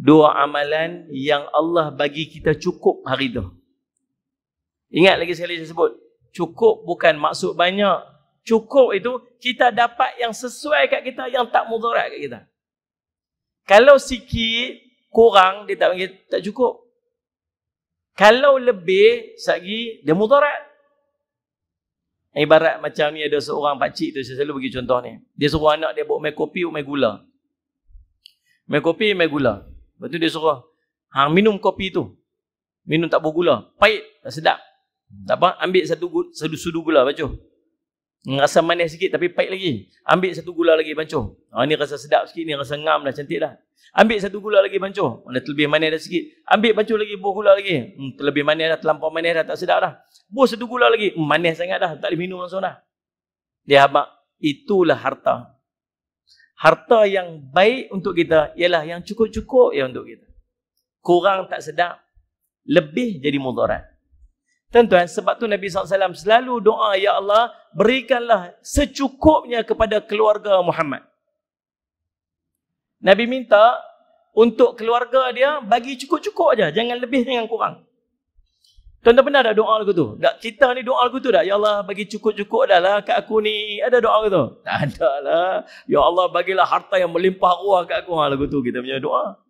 dua amalan yang Allah bagi kita cukup hari tu. Ingat lagi sekali saya sebut, cukup bukan maksud banyak. Cukup itu kita dapat yang sesuai kat kita, yang tak mudarat kat kita. Kalau sikit, kurang, dia tak panggil, tak cukup. Kalau lebih, sekejap dia mudarat. Ibarat macam ni ada seorang pakcik tu, saya selalu bagi contoh ni. Dia suruh anak dia buat main kopi, main gula. Main kopi, main gula. Lepas tu dia suruh Hang minum kopi tu. Minum tak buah gula. Pahit, tak sedap. Tak apa, ambil satu, satu sudu gula bancuh. Rasa manis sikit tapi pahit lagi. Ambil satu gula lagi bancuh. Ha, ni rasa sedap sikit, ni rasa ngam dah, cantik dah. Ambil satu gula lagi bancuh. Mana terlebih manis dah sikit. Ambil bancuh lagi buah gula lagi. Hmm, terlebih manis dah, terlampau manis dah, tak sedap dah. Buah satu gula lagi, hmm, manis sangat dah, tak boleh minum langsung dah. Dia habak, itulah harta harta yang baik untuk kita ialah yang cukup-cukup ya untuk kita. Kurang tak sedap, lebih jadi mudarat. tuan sebab tu Nabi SAW selalu doa, Ya Allah, berikanlah secukupnya kepada keluarga Muhammad. Nabi minta untuk keluarga dia bagi cukup-cukup aja, jangan lebih, jangan kurang. Tuan-tuan pernah ada doa lagu tu? Tak cerita ni doa lagu tu tak? Ya Allah bagi cukup-cukup dah lah kat aku ni. Ada doa lagu tu? Tak ada lah. Ya Allah bagilah harta yang melimpah ruah kat aku. Ha, lagu tu kita punya doa.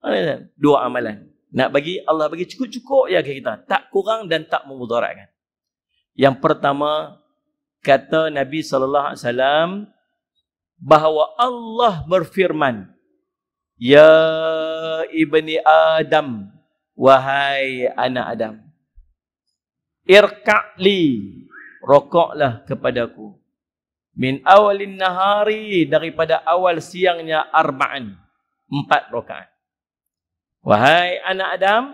Ha, doa amalan. Nak bagi Allah bagi cukup-cukup ya kita. Tak kurang dan tak memudaratkan. Yang pertama, kata Nabi Alaihi Wasallam bahawa Allah berfirman. Ya Ibni Adam, wahai anak Adam irka'li rokoklah kepadaku min awalin nahari daripada awal siangnya arba'an empat rokaat wahai anak Adam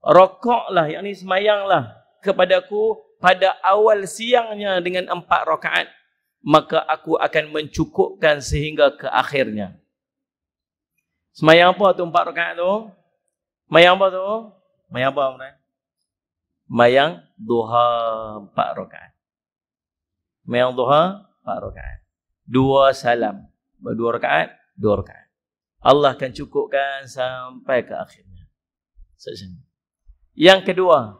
rokoklah yang ini semayanglah kepadaku pada awal siangnya dengan empat rokaat maka aku akan mencukupkan sehingga ke akhirnya semayang apa tu empat rokaat tu semayang apa tu semayang apa Amran mayang duha empat rakaat. Mayang duha empat rakaat. Dua salam. Dua rakaat, dua rakaat. Allah akan cukupkan sampai ke akhirnya. Sejam. Yang kedua,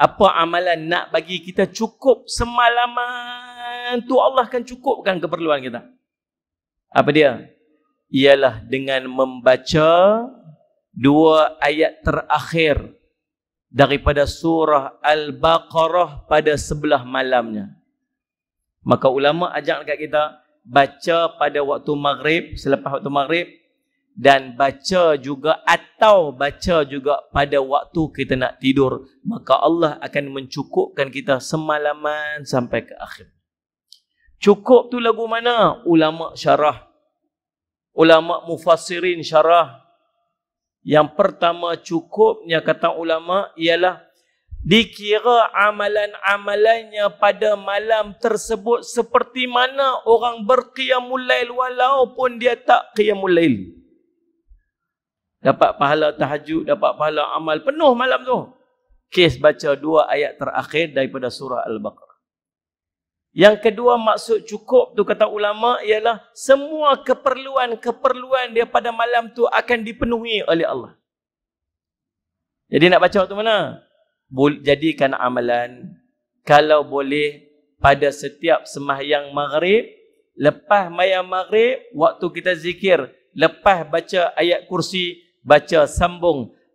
apa amalan nak bagi kita cukup semalaman tu Allah akan cukupkan keperluan kita. Apa dia? Ialah dengan membaca dua ayat terakhir daripada surah Al-Baqarah pada sebelah malamnya. Maka ulama ajak dekat kita baca pada waktu maghrib, selepas waktu maghrib dan baca juga atau baca juga pada waktu kita nak tidur. Maka Allah akan mencukupkan kita semalaman sampai ke akhir. Cukup tu lagu mana? Ulama syarah. Ulama mufassirin syarah. Yang pertama cukupnya kata ulama ialah dikira amalan-amalannya pada malam tersebut seperti mana orang berqiyamul lail walaupun dia tak qiyamul lail. Dapat pahala tahajud, dapat pahala amal penuh malam tu. Kes baca dua ayat terakhir daripada surah Al-Baqarah. Yang kedua maksud cukup tu kata ulama ialah semua keperluan-keperluan dia pada malam tu akan dipenuhi oleh Allah. Jadi nak baca waktu mana? Jadikan amalan kalau boleh pada setiap semahyang maghrib lepas maya maghrib waktu kita zikir lepas baca ayat kursi baca sambung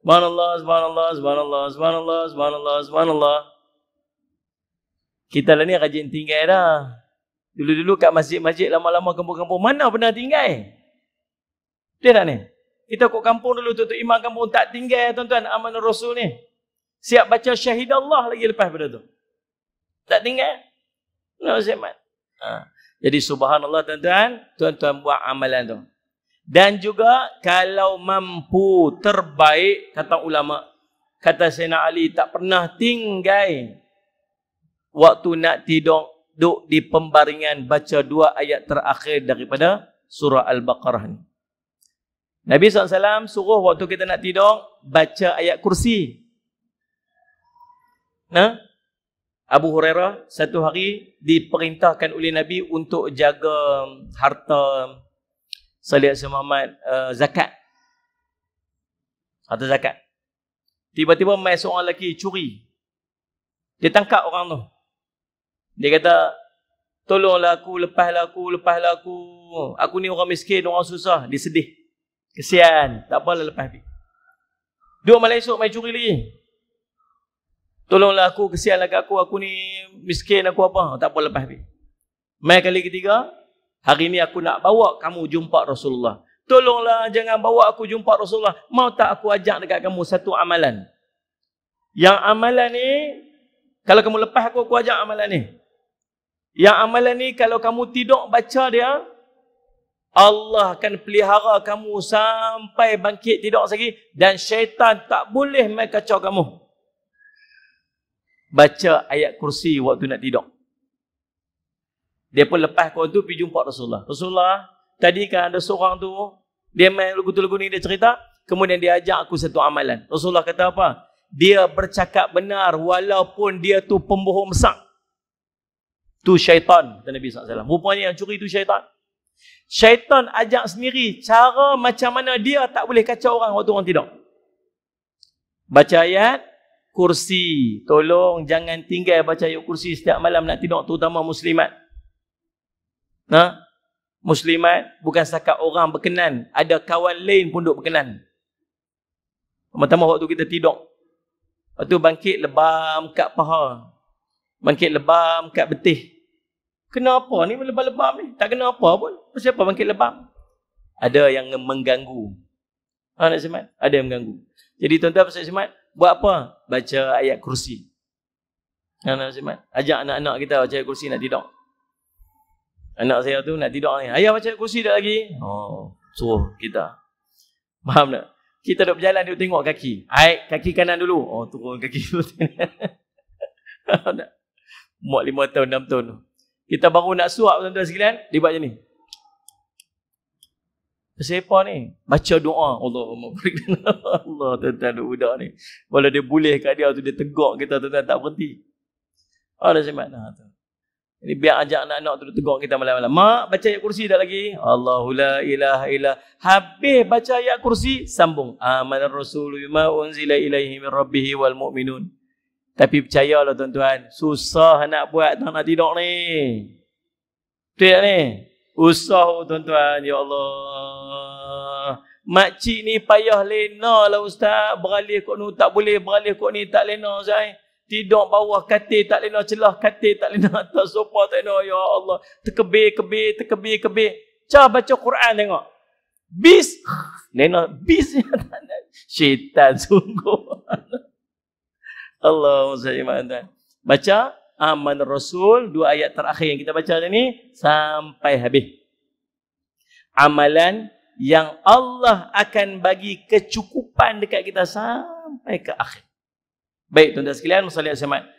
Subhanallah, subhanallah, subhanallah, subhanallah, subhanallah, subhanallah. Kita lah ni rajin tinggal dah. Dulu-dulu kat masjid-masjid lama-lama kampung-kampung mana pernah tinggal? Betul tak ni? Kita kat kampung dulu tu imam kampung tak tinggal tuan-tuan aman rasul ni. Siap baca syahid Allah lagi lepas pada tu. Tak tinggal. Nak no, semat. Ha. Jadi subhanallah tuan-tuan, tuan-tuan buat amalan tu dan juga kalau mampu terbaik kata ulama kata Sayyidina Ali tak pernah tinggai waktu nak tidur duduk di pembaringan baca dua ayat terakhir daripada surah Al-Baqarah ni. Nabi SAW suruh waktu kita nak tidur baca ayat kursi. Nah, Abu Hurairah satu hari diperintahkan oleh Nabi untuk jaga harta Salih Asyid Muhammad uh, zakat. atau zakat. Tiba-tiba main seorang lelaki curi. Dia tangkap orang tu. Dia kata, tolonglah aku, lepaslah aku, lepaslah aku. Aku ni orang miskin, orang susah. Dia sedih. Kesian. Tak apalah lepas ni. Dua malam esok mai curi lagi. Tolonglah aku, kesianlah kat aku. Aku ni miskin, aku apa. Tak apa lepah ni. Mai kali ketiga, Hari ini aku nak bawa kamu jumpa Rasulullah. Tolonglah jangan bawa aku jumpa Rasulullah. Mau tak aku ajak dekat kamu satu amalan. Yang amalan ni, kalau kamu lepas aku, aku ajak amalan ni. Yang amalan ni, kalau kamu tidur baca dia, Allah akan pelihara kamu sampai bangkit tidur lagi dan syaitan tak boleh main kacau kamu. Baca ayat kursi waktu nak tidur. Dia pun lepas kau tu pergi jumpa Rasulullah. Rasulullah, tadi kan ada seorang tu, dia main lugu-lugu ni, dia cerita, kemudian dia ajak aku satu amalan. Rasulullah kata apa? Dia bercakap benar walaupun dia tu pembohong besar. Tu syaitan, kata Nabi SAW. Rupanya yang curi tu syaitan. Syaitan ajak sendiri cara macam mana dia tak boleh kacau orang waktu orang tidur. Baca ayat, kursi. Tolong jangan tinggal baca ayat kursi setiap malam nak tidur, terutama muslimat ha? Muslimat bukan setakat orang berkenan, ada kawan lain pun duk berkenan. Pertama waktu kita tidur. Waktu bangkit lebam kat paha. Bangkit lebam kat betih. Kenapa? ni lebam-lebam ni? Tak kena apa pun. Siapa bangkit lebam? Ada yang mengganggu. Ha nak semat? Ada yang mengganggu. Jadi tuan-tuan pasal semat, buat apa? Baca ayat kursi. Ha nak semat? Ajak anak-anak kita baca ayat kursi nak tidur. Anak saya tu nak tidur ni. Ayah baca kursi dah lagi. Oh, suruh kita. Faham tak? Kita dah berjalan dia tengok kaki. Aik, kaki kanan dulu. Oh, turun kaki dulu. Faham tak? Muat lima tahun, enam tahun tu. Kita baru nak suap tuan-tuan sekalian, dia buat macam ni. Siapa ni? Baca doa. Allah barik Allah tuan-tuan budak ni. Walau dia boleh kat dia tu dia tegak kita tuan-tuan tak berhenti. Ada siapa nah tu. Ini biar ajak anak-anak tu tegur kita malam-malam. Mak, baca ayat kursi dah lagi. Allahu la ilaha illa. Habis baca ayat kursi, sambung. Aman rasul bima unzila ilaihi min rabbih wal mu'minun. Tapi percayalah tuan-tuan, susah nak buat tak nak tidur ni. Betul ni? Usah tuan-tuan, ya Allah. Makcik ni payah lena lah ustaz. Beralih kot ni, tak boleh beralih kot ni, tak lena ustaz tidur bawah katil tak lena celah katil tak lena atas sofa tak lena ya Allah terkebir kebir terkebir kebir cah baca Quran tengok bis lena bis syaitan sungguh Allah sayyidan baca aman rasul dua ayat terakhir yang kita baca ni sampai habis amalan yang Allah akan bagi kecukupan dekat kita sampai ke akhir Baik, tuan-tuan sekalian, masalah Yusman.